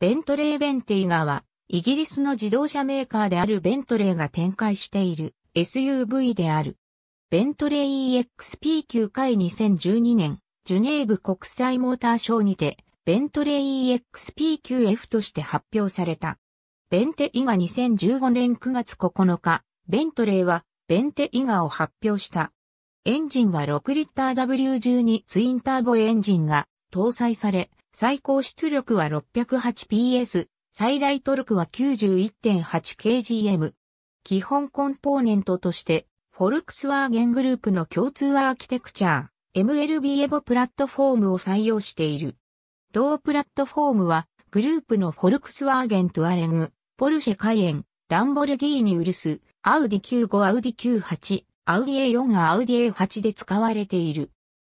ベントレー・ベンティガは、イギリスの自動車メーカーであるベントレーが展開している SUV である。ベントレー EXP9 回2012年、ジュネーブ国際モーターショーにて、ベントレー EXP9F として発表された。ベンテイガ2015年9月9日、ベントレーはベンテイガを発表した。エンジンは6リッター W12 ツインターボエンジンが搭載され、最高出力は 608PS、最大トルクは 91.8kgm。基本コンポーネントとして、フォルクスワーゲングループの共通アーキテクチャー、MLB エボプラットフォームを採用している。同プラットフォームは、グループのフォルクスワーゲントアレグ、ポルシェカイエン、ランボルギーニウルス、アウディ q 5アウディ q 8アウディ A4、アウディ A8 で使われている。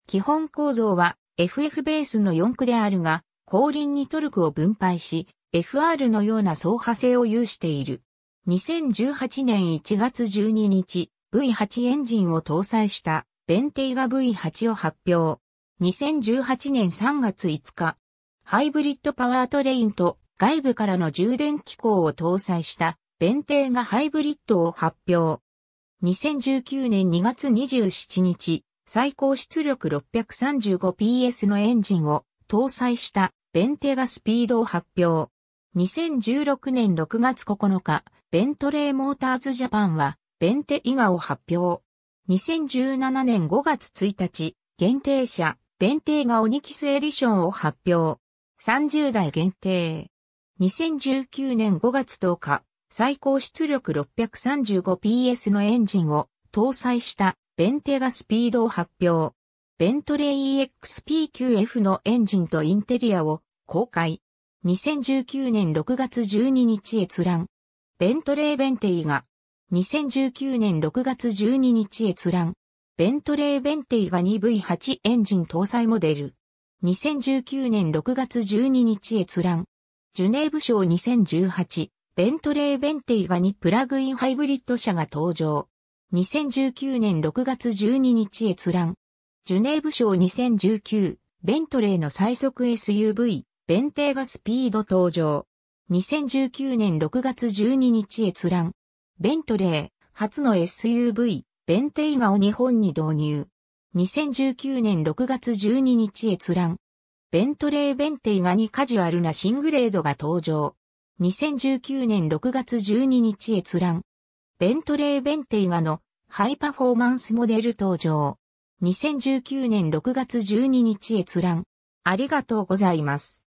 基本構造は、FF ベースの4区であるが、後輪にトルクを分配し、FR のような走破性を有している。2018年1月12日、V8 エンジンを搭載したベンテイガ V8 を発表。2018年3月5日、ハイブリッドパワートレインと外部からの充電機構を搭載したベンテイガハイブリッドを発表。2019年2月27日、最高出力 635PS のエンジンを搭載したベンテがスピードを発表。2016年6月9日、ベントレーモーターズジャパンはベンテイガを発表。2017年5月1日、限定車、ベンテイガオニキスエディションを発表。30代限定。2019年5月10日、最高出力 635PS のエンジンを搭載したベンテがスピードを発表。ベントレー e x p q f のエンジンとインテリアを公開。2019年6月12日閲覧。ベントレーベンテイが2019年6月12日閲覧。ベントレーベンテイが 2V8 エンジン搭載モデル。2019年6月12日閲覧。ジュネーブ賞2018。ベントレーベンテイが2プラグインハイブリッド車が登場。2019年6月12日閲覧。ジュネーブ賞2019、ベントレーの最速 SUV、ベンテーガスピード登場。2019年6月12日閲覧。ベントレー、初の SUV、ベンテイガを日本に導入。2019年6月12日閲覧。ベントレーベンテイガにカジュアルな新グレードが登場。2019年6月12日閲覧。ベントレーベンテイガのハイパフォーマンスモデル登場。2019年6月12日閲覧。ありがとうございます。